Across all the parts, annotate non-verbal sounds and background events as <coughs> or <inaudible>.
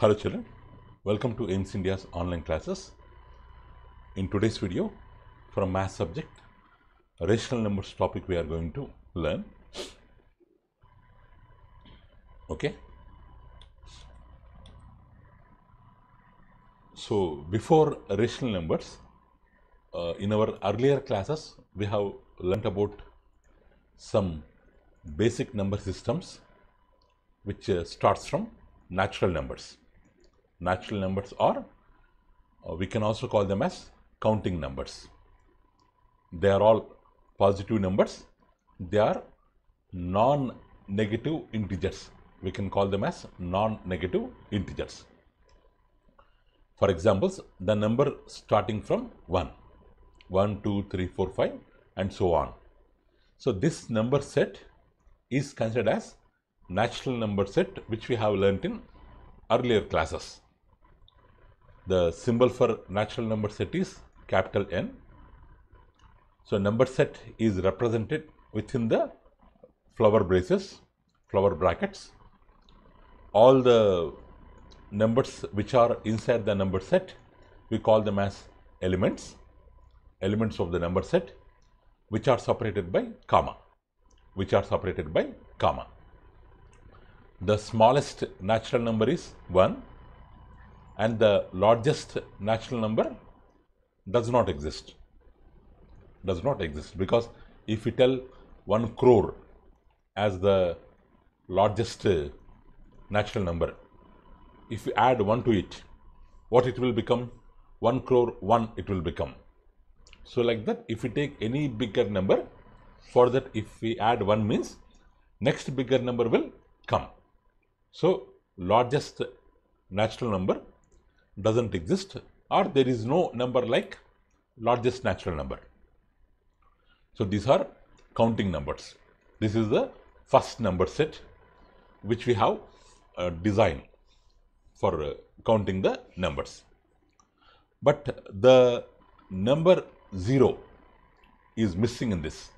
Hello children, welcome to AIMS India's online classes. In today's video, for a math subject, rational numbers topic we are going to learn. Okay. So, before rational numbers, uh, in our earlier classes, we have learnt about some basic number systems which uh, starts from natural numbers natural numbers or uh, we can also call them as counting numbers. They are all positive numbers. They are non-negative integers. We can call them as non-negative integers. For examples, the number starting from 1, 1, 2, 3, 4, 5 and so on. So, this number set is considered as natural number set which we have learnt in earlier classes the symbol for natural number set is capital N. So, number set is represented within the flower braces, flower brackets. All the numbers which are inside the number set, we call them as elements, elements of the number set, which are separated by comma, which are separated by comma. The smallest natural number is 1, and the largest natural number does not exist. Does not exist because if we tell 1 crore as the largest uh, natural number, if we add 1 to it, what it will become? 1 crore 1 it will become. So like that if we take any bigger number, for that if we add 1 means next bigger number will come. So largest natural number doesn't exist or there is no number like largest natural number. So, these are counting numbers. This is the first number set which we have uh, designed for uh, counting the numbers. But the number 0 is missing in this.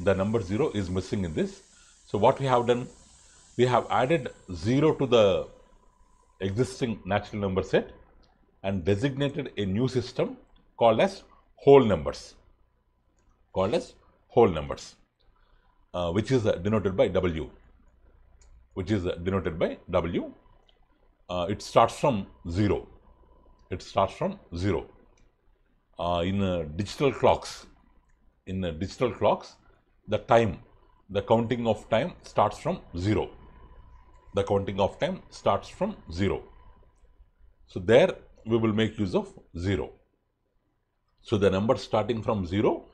The number 0 is missing in this. So, what we have done? We have added 0 to the existing natural number set and designated a new system called as whole numbers, called as whole numbers, uh, which is uh, denoted by W, which is uh, denoted by W. Uh, it starts from 0, it starts from 0. Uh, in uh, digital clocks, in digital clocks, the time, the counting of time starts from 0 the counting of time starts from 0. So, there we will make use of 0. So, the numbers starting from 0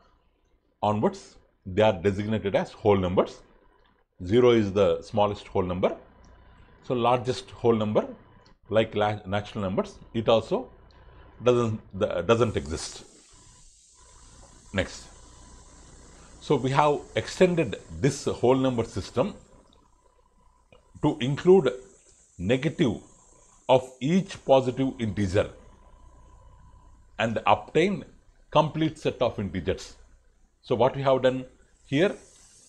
onwards, they are designated as whole numbers. 0 is the smallest whole number. So, largest whole number like natural numbers, it also doesn't, doesn't exist. Next. So, we have extended this whole number system to include negative of each positive integer and obtain complete set of integers. So, what we have done here,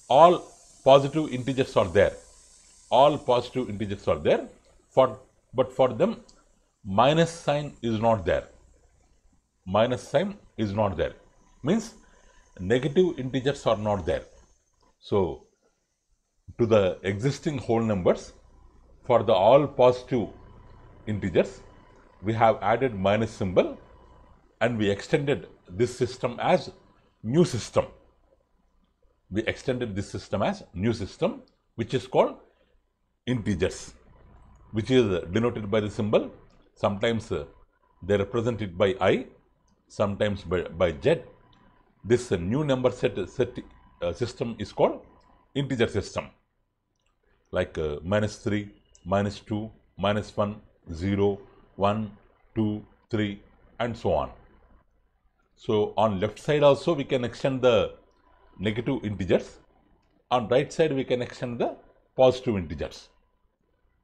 all positive integers are there, all positive integers are there, for, but for them minus sign is not there, minus sign is not there, means negative integers are not there. So, to the existing whole numbers, for the all positive integers, we have added minus symbol and we extended this system as new system. We extended this system as new system, which is called integers, which is denoted by the symbol. Sometimes uh, they represent it by i, sometimes by, by z. This new number set, set uh, system is called integer system like uh, minus 3, minus 2, minus 1, 0, 1, 2, 3 and so on. So on left side also we can extend the negative integers. On right side we can extend the positive integers.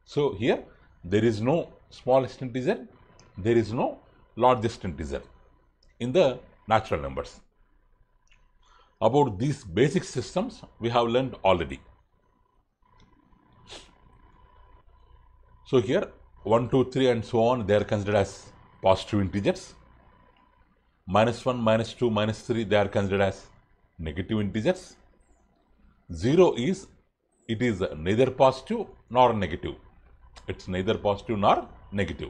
So here there is no smallest integer, there is no largest integer in the natural numbers. About these basic systems we have learned already. So here 1, 2, 3 and so on they are considered as positive integers. Minus 1, minus 2, minus 3 they are considered as negative integers. 0 is it is neither positive nor negative. It's neither positive nor negative.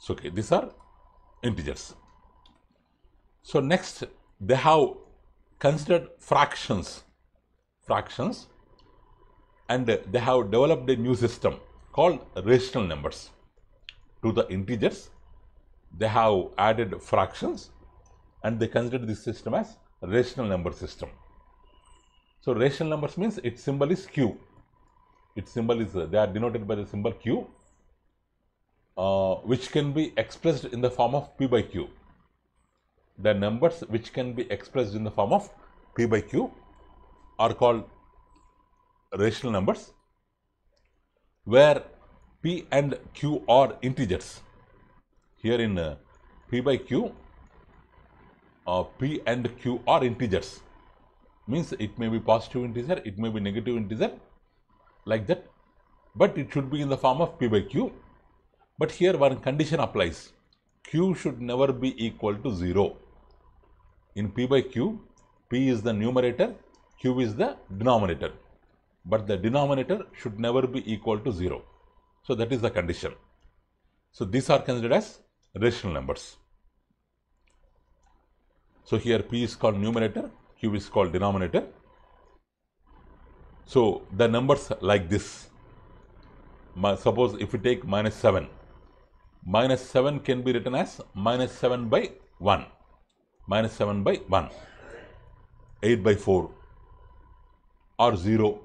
So okay, these are integers. So next they have considered fractions. Fractions and they have developed a new system called rational numbers. To the integers, they have added fractions and they consider this system as rational number system. So, rational numbers means its symbol is q. Its symbol is, they are denoted by the symbol q, uh, which can be expressed in the form of p by q. The numbers which can be expressed in the form of p by q are called rational numbers where p and q are integers. Here in uh, p by q, uh, p and q are integers. Means it may be positive integer, it may be negative integer like that, but it should be in the form of p by q. But here one condition applies, q should never be equal to 0. In p by q, p is the numerator, q is the denominator but the denominator should never be equal to 0. So, that is the condition. So, these are considered as rational numbers. So, here P is called numerator, Q is called denominator. So, the numbers like this, suppose if we take minus 7, minus 7 can be written as minus 7 by 1, minus 7 by 1, 8 by 4 or 0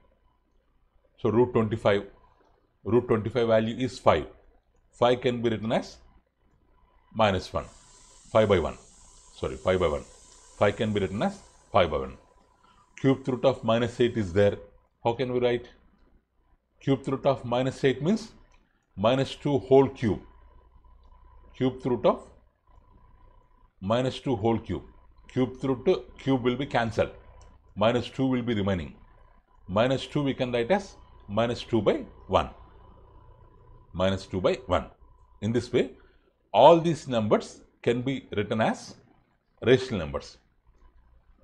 So root 25, root 25 value is 5. 5 can be written as minus 1, 5 by 1, sorry 5 by 1. 5 can be written as 5 by 1. Cube root of minus 8 is there. How can we write? Cube root of minus 8 means minus 2 whole cube. Cube root of minus 2 whole cube. Cube root cube will be cancelled. Minus 2 will be remaining. Minus 2 we can write as minus 2 by 1 minus 2 by 1. In this way, all these numbers can be written as rational numbers.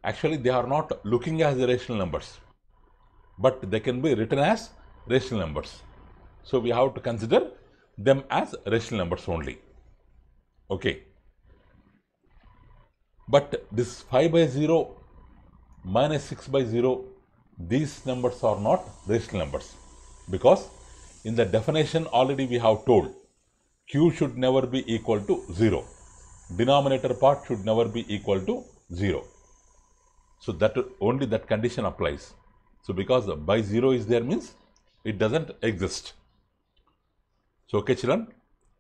Actually, they are not looking as rational numbers, but they can be written as rational numbers. So, we have to consider them as rational numbers only. Okay. But this 5 by 0 minus 6 by 0 these numbers are not rational numbers because in the definition already we have told q should never be equal to 0. Denominator part should never be equal to 0. So, that only that condition applies. So, because by 0 is there means it does not exist. So, okay children,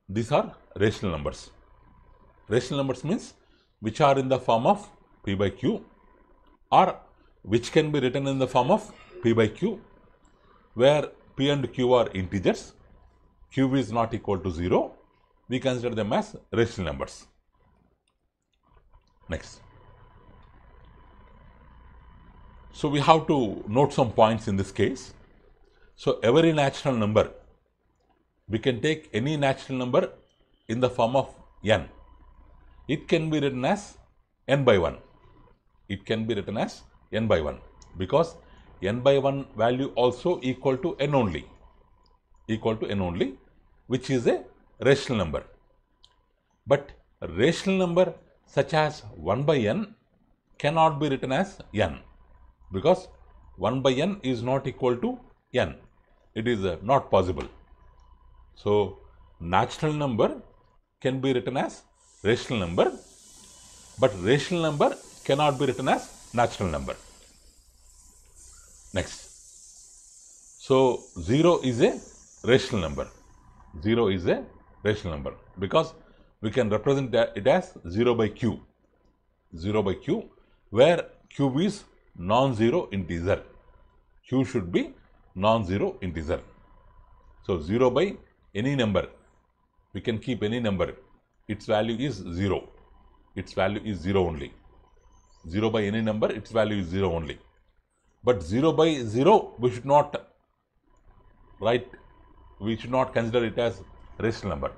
these are rational numbers. Rational numbers means which are in the form of P by Q or which can be written in the form of P by Q, where P and Q are integers, Q is not equal to 0, we consider them as rational numbers. Next. So, we have to note some points in this case. So, every natural number, we can take any natural number in the form of n. It can be written as n by 1. It can be written as n by 1 because n by 1 value also equal to n only equal to n only which is a rational number. But rational number such as 1 by n cannot be written as n because 1 by n is not equal to n. It is uh, not possible. So, natural number can be written as rational number, but rational number cannot be written as natural number. Next. So, 0 is a rational number. 0 is a rational number because we can represent it as 0 by q. 0 by q where q is non-zero integer. q should be non-zero integer. So, 0 by any number. We can keep any number. Its value is 0. Its value is 0 only. 0 by any number, its value is 0 only. But 0 by 0, we should not write, we should not consider it as rational number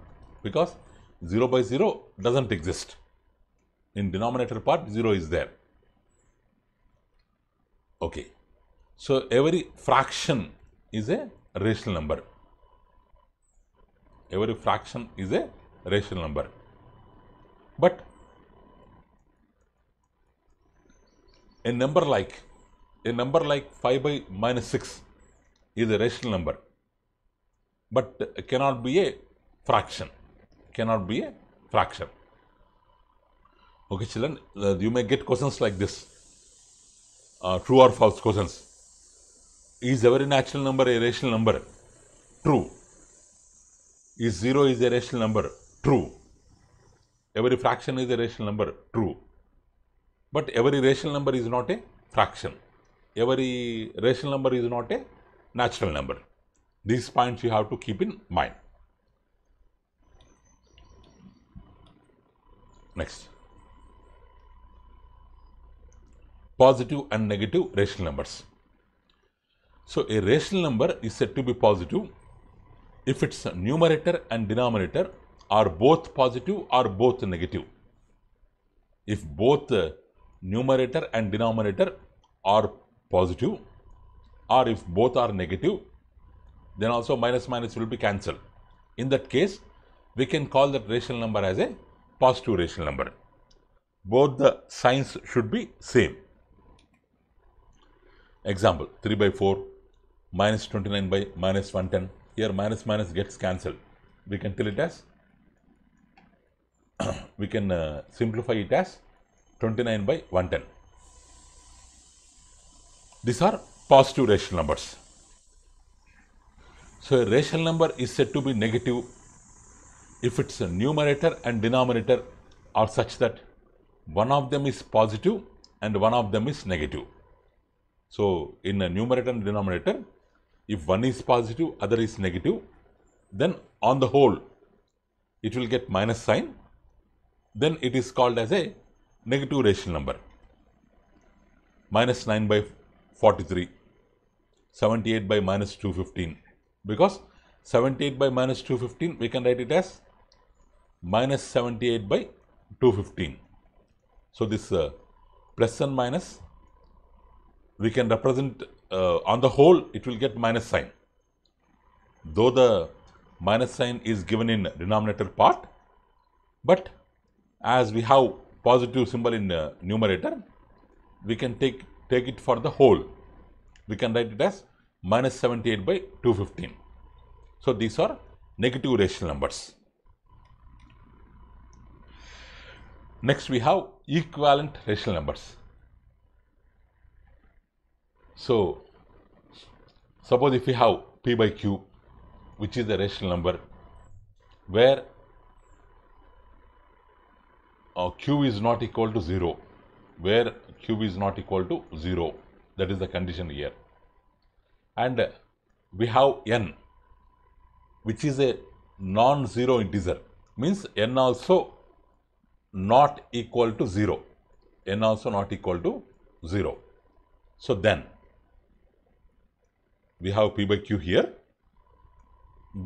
because 0 by 0 doesn't exist. In denominator part, 0 is there. Okay. So, every fraction is a rational number. Every fraction is a rational number. But a number like a number like 5 by minus 6 is a rational number but cannot be a fraction cannot be a fraction okay children uh, you may get questions like this uh, true or false questions is every natural number a rational number true is 0 is a rational number true every fraction is a rational number true but every rational number is not a fraction. Every rational number is not a natural number. These points you have to keep in mind. Next. Positive and negative rational numbers. So, a rational number is said to be positive if its numerator and denominator are both positive or both negative. If both numerator and denominator are positive or if both are negative then also minus minus will be cancelled. In that case we can call that rational number as a positive rational number. Both the signs should be same. Example 3 by 4 minus 29 by minus 110 here minus minus gets cancelled. We can tell it as <coughs> we can uh, simplify it as 29 by 110. These are positive rational numbers. So, a rational number is said to be negative if its numerator and denominator are such that one of them is positive and one of them is negative. So, in a numerator and denominator, if one is positive, other is negative, then on the whole, it will get minus sign, then it is called as a negative rational number minus 9 by 43, 78 by minus 215 because 78 by minus 215 we can write it as minus 78 by 215. So, this uh, plus and minus we can represent uh, on the whole it will get minus sign. Though the minus sign is given in denominator part, but as we have positive symbol in uh, numerator, we can take, take it for the whole. We can write it as minus 78 by 215. So, these are negative rational numbers. Next, we have equivalent rational numbers. So, suppose if we have p by q, which is the rational number, where uh, q is not equal to 0 where q is not equal to 0 that is the condition here and we have n which is a non-zero integer means n also not equal to 0 n also not equal to 0 so then we have p by q here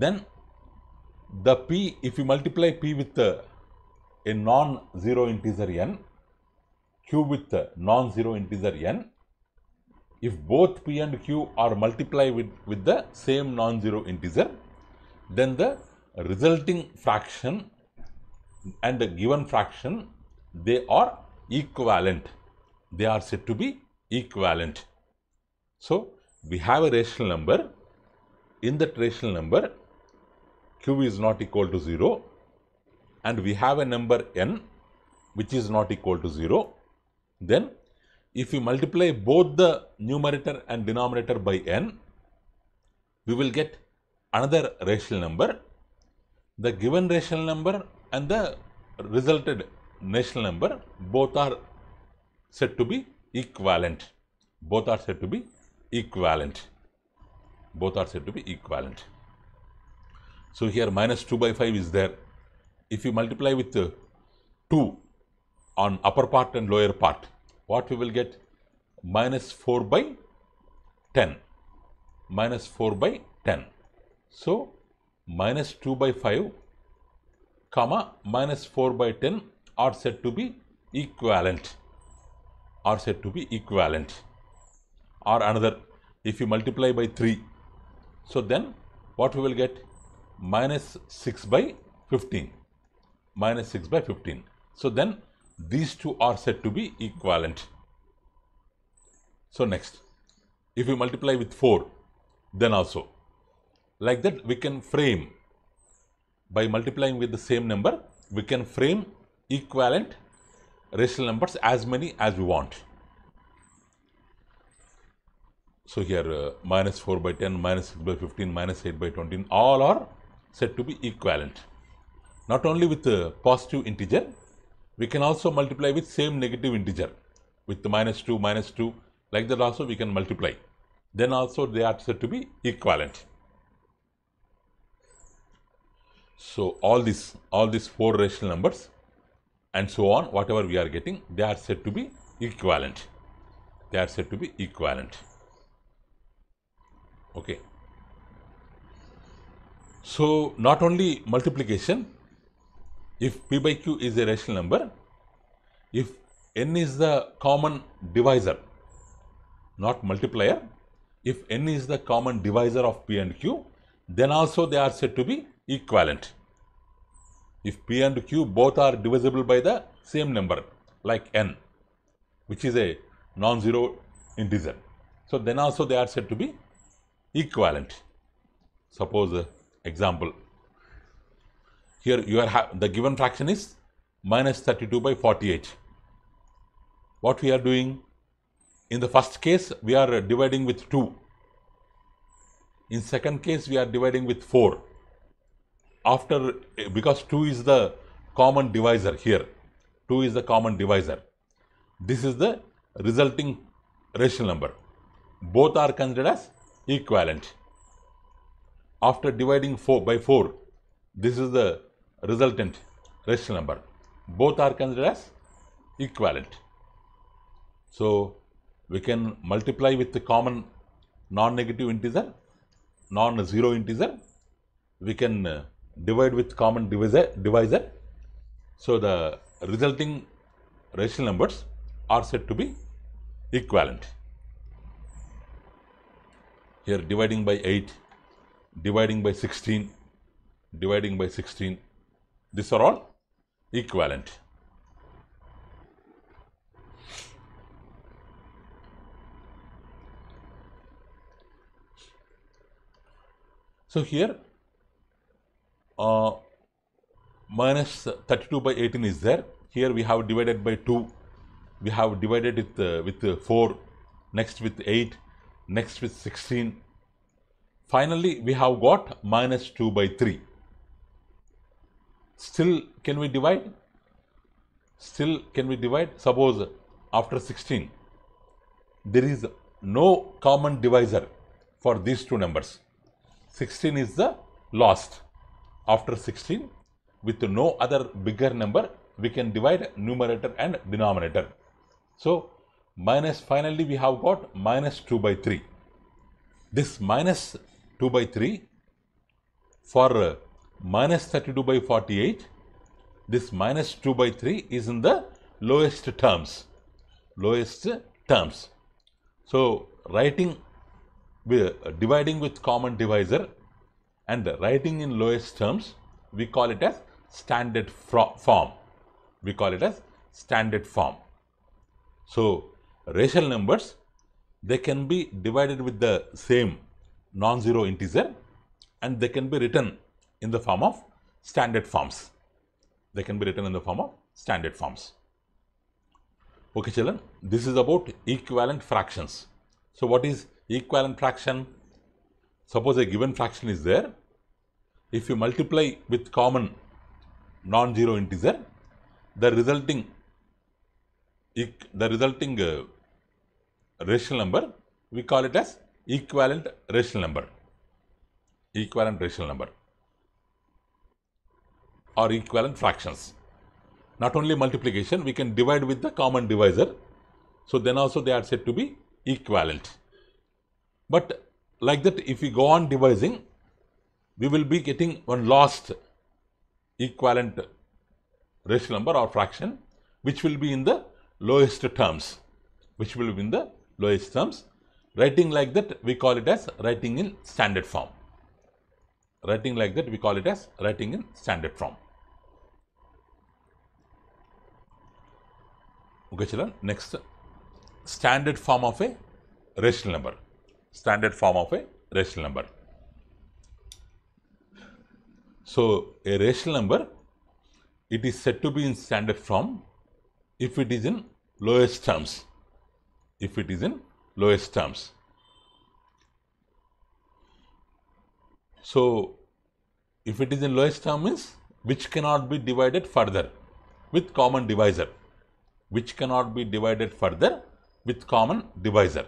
then the p if you multiply p with the uh, a non-zero integer n, q with non-zero integer n, if both p and q are multiplied with, with the same non-zero integer, then the resulting fraction and the given fraction, they are equivalent. They are said to be equivalent. So, we have a rational number. In that rational number, q is not equal to 0 and we have a number n which is not equal to 0, then if we multiply both the numerator and denominator by n, we will get another rational number. The given rational number and the resulted rational number both are said to be equivalent. Both are said to be equivalent. Both are said to be equivalent. So, here minus 2 by 5 is there if you multiply with uh, 2 on upper part and lower part, what we will get? Minus 4 by 10, minus 4 by 10. So, minus 2 by 5, comma, minus 4 by 10 are said to be equivalent, are said to be equivalent. Or another, if you multiply by 3, so then what we will get? Minus 6 by 15 minus 6 by 15. So then these two are said to be equivalent. So next, if we multiply with 4, then also. Like that we can frame, by multiplying with the same number, we can frame equivalent rational numbers as many as we want. So here uh, minus 4 by 10, minus 6 by 15, minus 8 by 20, all are said to be equivalent not only with a uh, positive integer, we can also multiply with same negative integer with minus 2, minus 2 like that also we can multiply. Then also they are said to be equivalent. So all this, all these four rational numbers and so on whatever we are getting they are said to be equivalent. They are said to be equivalent. Okay. So not only multiplication if P by Q is a rational number, if n is the common divisor, not multiplier, if n is the common divisor of P and Q, then also they are said to be equivalent. If P and Q both are divisible by the same number like n, which is a non-zero integer. So, then also they are said to be equivalent. Suppose uh, example here you are the given fraction is minus 32 by 48. What we are doing? In the first case, we are dividing with 2. In second case, we are dividing with 4. After, eh, because 2 is the common divisor here. 2 is the common divisor. This is the resulting rational number. Both are considered as equivalent. After dividing 4 by 4, this is the resultant rational number. Both are considered as equivalent. So, we can multiply with the common non-negative integer, non-zero integer. We can uh, divide with common divisor, divisor. So, the resulting rational numbers are said to be equivalent. Here dividing by 8, dividing by 16, dividing by 16, these are all equivalent. So, here uh, minus 32 by 18 is there. Here we have divided by 2, we have divided it uh, with uh, 4, next with 8, next with 16. Finally, we have got minus 2 by 3 still can we divide? Still can we divide? Suppose after 16, there is no common divisor for these two numbers. 16 is the last. After 16, with no other bigger number, we can divide numerator and denominator. So, minus finally we have got minus 2 by 3. This minus 2 by 3 for minus 32 by 48, this minus 2 by 3 is in the lowest terms, lowest terms. So, writing, uh, dividing with common divisor and writing in lowest terms, we call it as standard form. We call it as standard form. So, rational numbers, they can be divided with the same non-zero integer and they can be written in the form of standard forms. They can be written in the form of standard forms. Okay, children, this is about equivalent fractions. So, what is equivalent fraction? Suppose a given fraction is there. If you multiply with common non-zero integer, the resulting the resulting uh, rational number, we call it as equivalent rational number. Equivalent rational number or equivalent fractions. Not only multiplication, we can divide with the common divisor. So, then also they are said to be equivalent. But like that, if we go on dividing, we will be getting one last equivalent rational number or fraction, which will be in the lowest terms, which will be in the lowest terms. Writing like that, we call it as writing in standard form. Writing like that, we call it as writing in standard form. okay children next standard form of a rational number standard form of a rational number so a rational number it is said to be in standard form if it is in lowest terms if it is in lowest terms so if it is in lowest term means which cannot be divided further with common divisor which cannot be divided further with common divisor.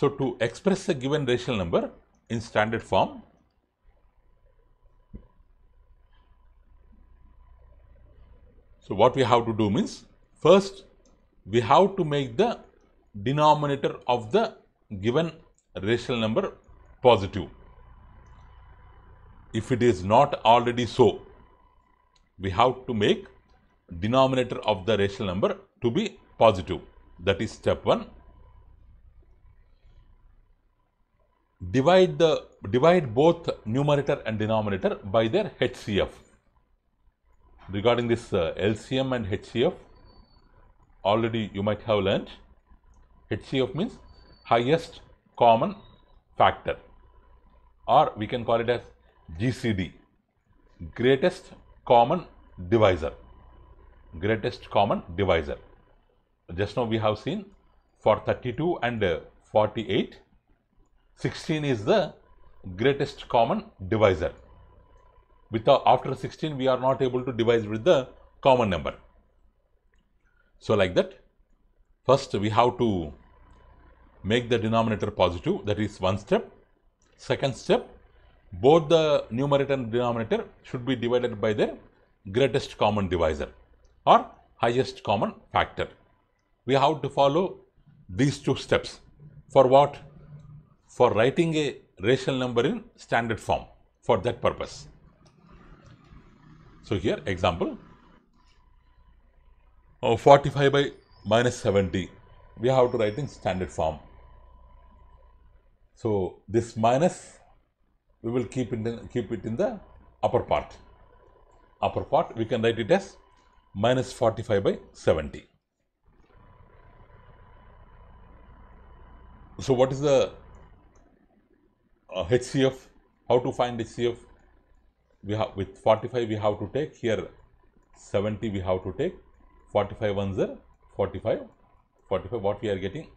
So, to express a given rational number in standard form, so what we have to do means, first we have to make the denominator of the given rational number positive. If it is not already so, we have to make denominator of the rational number to be positive. That is step 1. Divide, the, divide both numerator and denominator by their HCF. Regarding this uh, LCM and HCF, already you might have learned. HCF means highest common factor or we can call it as GCD, greatest common divisor greatest common divisor. Just now we have seen for 32 and uh, 48, 16 is the greatest common divisor. With uh, after 16, we are not able to divide with the common number. So, like that, first we have to make the denominator positive, that is one step. Second step, both the numerator and denominator should be divided by their greatest common divisor or highest common factor. We have to follow these two steps. For what? For writing a rational number in standard form for that purpose. So, here example oh, 45 by minus 70 we have to write in standard form. So, this minus we will keep, in the, keep it in the upper part. Upper part we can write it as minus 45 by 70. So what is the uh, HCF? How to find HCF? We have with 45 we have to take here 70 we have to take 45 ones are 45 45 what we are getting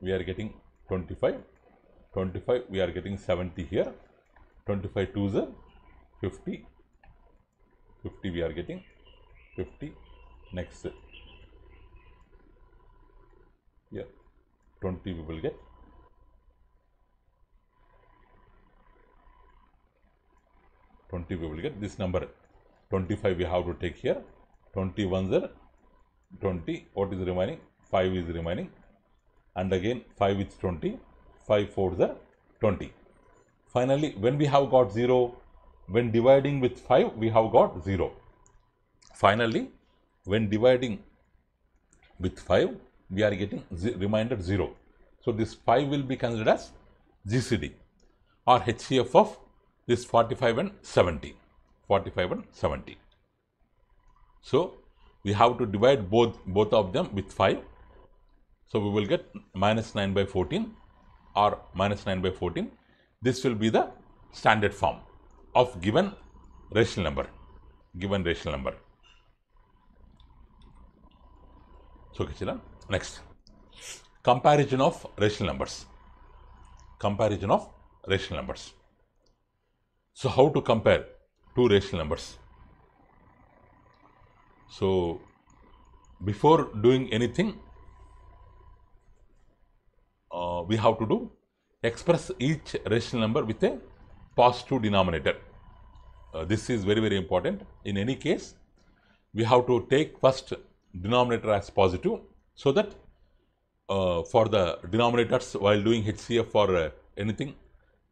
we are getting 25 25 we are getting 70 here 25 twos are 50 50 we are getting 50 next yeah 20 we will get Twenty we will get this number. Twenty-five we have to take here. Twenty-one Twenty. What is remaining? Five is remaining. And again five is twenty. Five four there. Twenty. Finally, when we have got zero, when dividing with five, we have got zero. Finally, when dividing with 5, we are getting remainder 0. So, this 5 will be considered as GCD or HCF of this 45 and 70, 45 and 70. So, we have to divide both, both of them with 5. So, we will get minus 9 by 14 or minus 9 by 14. This will be the standard form of given rational number, given rational number. சொக்கிச்சினா next comparison of rational numbers comparison of rational numbers so how to compare two rational numbers so before doing anything uh, we have to do express each rational number with a positive denominator uh, this is very very important in any case we have to take first denominator as positive so that uh, for the denominators while doing HCF for uh, anything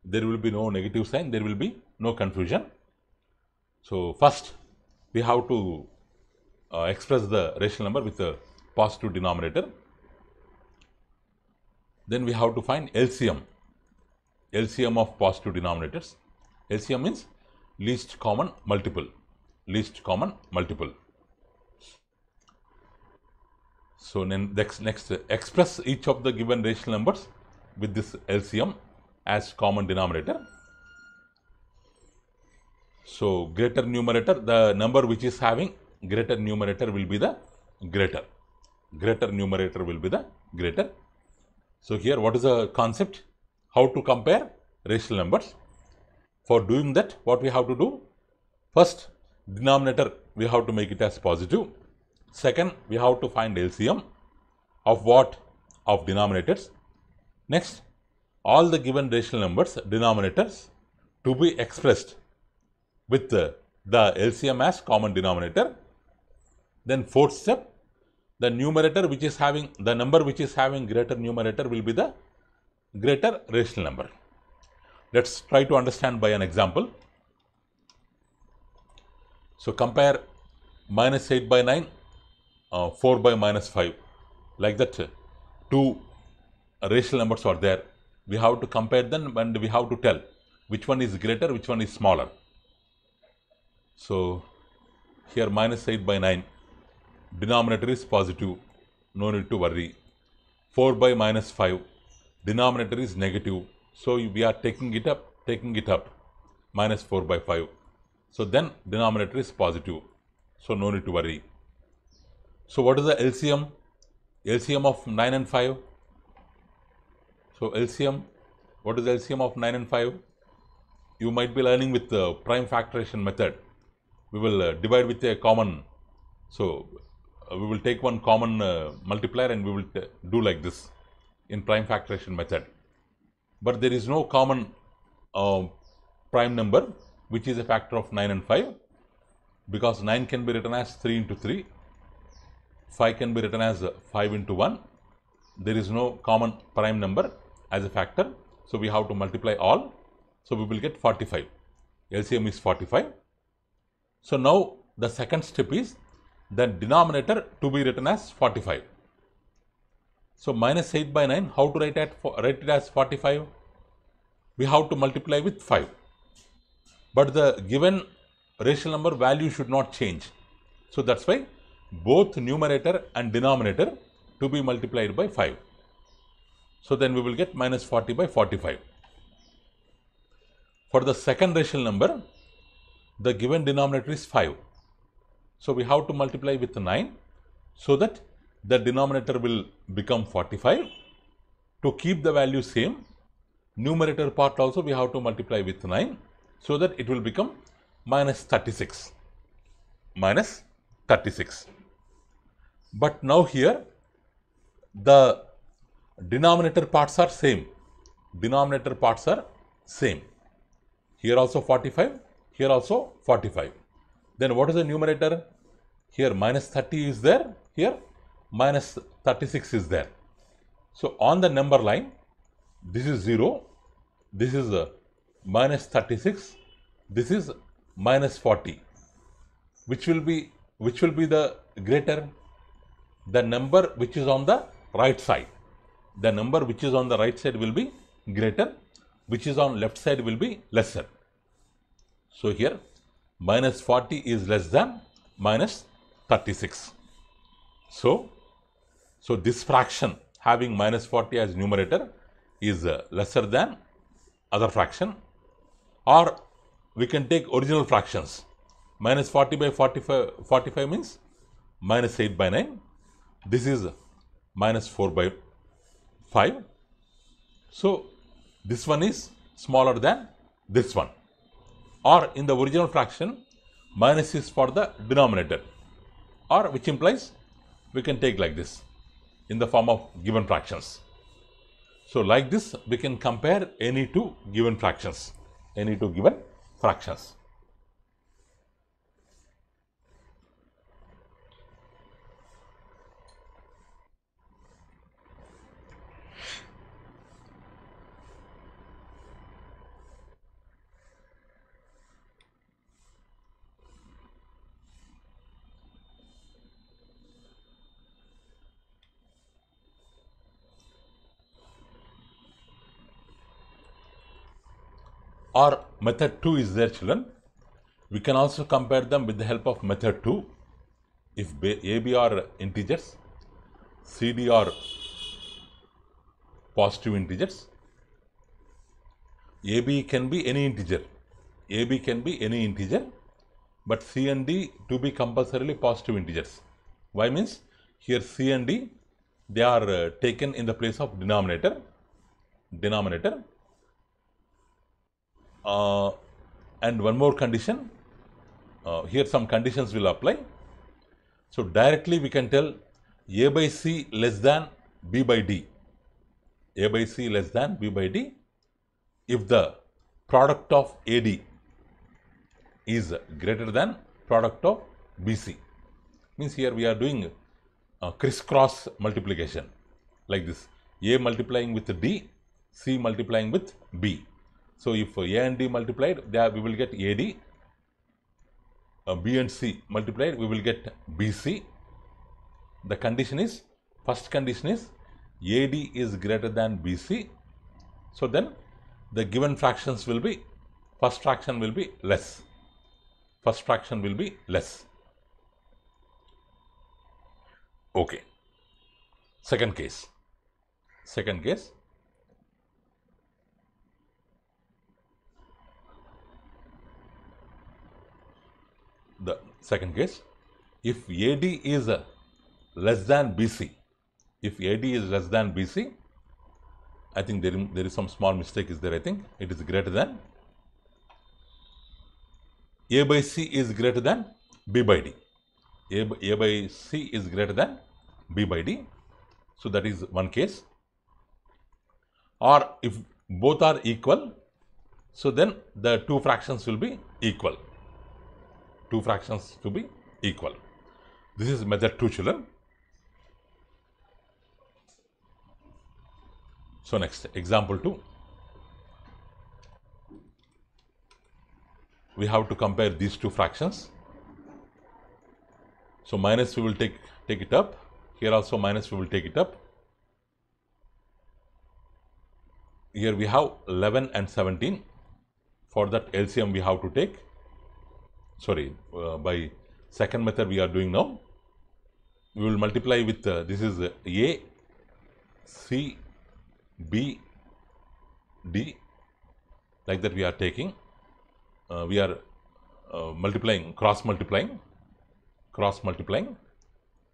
there will be no negative sign there will be no confusion. So, first we have to uh, express the rational number with a positive denominator. Then we have to find LCM, LCM of positive denominators. LCM means least common multiple, least common multiple. So then next, next express each of the given rational numbers with this LCM as common denominator. So greater numerator, the number which is having greater numerator will be the greater. Greater numerator will be the greater. So here what is the concept? How to compare rational numbers? For doing that, what we have to do? First, denominator we have to make it as positive. Second, we have to find LCM of what? Of denominators. Next, all the given rational numbers, denominators, to be expressed with the, the LCM as common denominator. Then fourth step, the numerator which is having, the number which is having greater numerator will be the greater rational number. Let us try to understand by an example. So, compare minus 8 by 9 uh, 4 by minus 5 like that two rational numbers are there we have to compare them and we have to tell which one is greater which one is smaller so here minus 8 by 9 denominator is positive no need to worry 4 by minus 5 denominator is negative so we are taking it up taking it up minus 4 by 5 so then denominator is positive so no need to worry so what is the LCM? LCM of 9 and 5. So LCM, what is LCM of 9 and 5? You might be learning with the prime factorization method. We will uh, divide with a common. So uh, we will take one common uh, multiplier and we will uh, do like this in prime factorization method. But there is no common uh, prime number which is a factor of 9 and 5 because 9 can be written as 3 into 3 5 can be written as 5 into 1. There is no common prime number as a factor. So, we have to multiply all. So, we will get 45. LCM is 45. So, now the second step is the denominator to be written as 45. So, minus 8 by 9, how to write, at, write it as 45? We have to multiply with 5. But the given rational number value should not change. So, that is why both numerator and denominator to be multiplied by 5. So, then we will get minus 40 by 45. For the second rational number, the given denominator is 5. So, we have to multiply with 9 so that the denominator will become 45. To keep the value same, numerator part also we have to multiply with 9 so that it will become minus 36. Minus 36. But now here the denominator parts are same. Denominator parts are same. Here also 45, here also 45. Then what is the numerator? Here minus 30 is there, here minus 36 is there. So on the number line, this is 0, this is uh, minus 36, this is minus 40. Which will be, which will be the greater? the number which is on the right side. The number which is on the right side will be greater, which is on left side will be lesser. So here minus 40 is less than minus 36. So, so this fraction having minus 40 as numerator is uh, lesser than other fraction or we can take original fractions. Minus 40 by 45, 45 means minus 8 by 9 this is minus 4 by 5. So, this one is smaller than this one or in the original fraction minus is for the denominator or which implies we can take like this in the form of given fractions. So, like this we can compare any two given fractions, any two given fractions. or method 2 is there children. We can also compare them with the help of method 2. If AB are integers, CD are positive integers, AB can be any integer. AB can be any integer, but C and D to be compulsorily positive integers. Why means here C and D they are uh, taken in the place of denominator, denominator uh, and one more condition. Uh, here some conditions will apply. So directly we can tell A by C less than B by D. A by C less than B by D if the product of AD is greater than product of BC. Means here we are doing a crisscross multiplication like this. A multiplying with D, C multiplying with B. So, if A and D multiplied, there we will get AD, uh, B and C multiplied, we will get BC. The condition is, first condition is AD is greater than BC. So, then the given fractions will be, first fraction will be less. First fraction will be less. Okay. Second case. Second case. second case, if AD uh, is less than BC, if AD is less than BC, I think there, there is some small mistake is there, I think. It is greater than A by C is greater than B by D. A by C is greater than B by D. So that is one case. Or if both are equal, so then the two fractions will be equal two fractions to be equal. This is method 2 children. So next example 2. We have to compare these two fractions. So minus we will take take it up. Here also minus we will take it up. Here we have 11 and 17. For that LCM we have to take sorry, uh, by second method we are doing now, we will multiply with uh, this is A, C, B, D, like that we are taking, uh, we are uh, multiplying, cross multiplying, cross multiplying.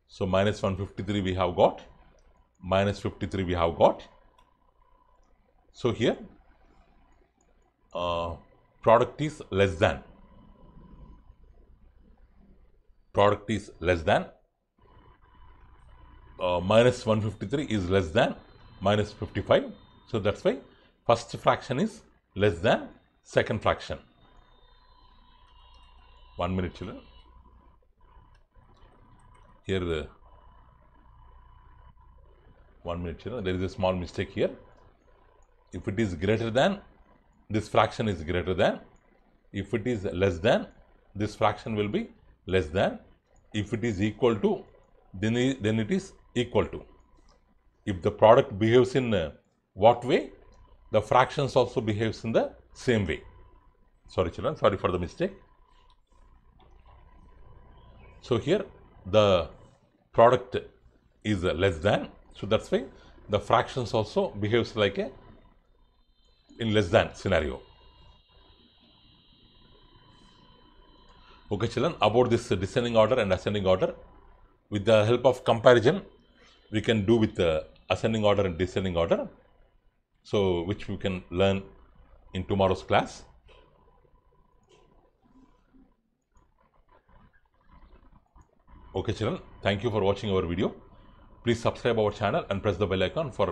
So, minus 153 we have got, minus 53 we have got. So, here uh, product is less than product is less than uh, minus 153 is less than minus 55. So that's why first fraction is less than second fraction. One minute children. Here, uh, one minute children, there is a small mistake here. If it is greater than, this fraction is greater than. If it is less than, this fraction will be less than. If it is equal to, then, then it is equal to. If the product behaves in uh, what way, the fractions also behaves in the same way. Sorry children, sorry for the mistake. So, here the product is uh, less than. So, that is why the fractions also behaves like a in less than scenario. Okay, children, about this descending order and ascending order, with the help of comparison, we can do with the ascending order and descending order. So, which we can learn in tomorrow's class. Okay, children, thank you for watching our video. Please subscribe our channel and press the bell icon for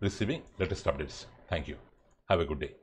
receiving latest updates. Thank you. Have a good day.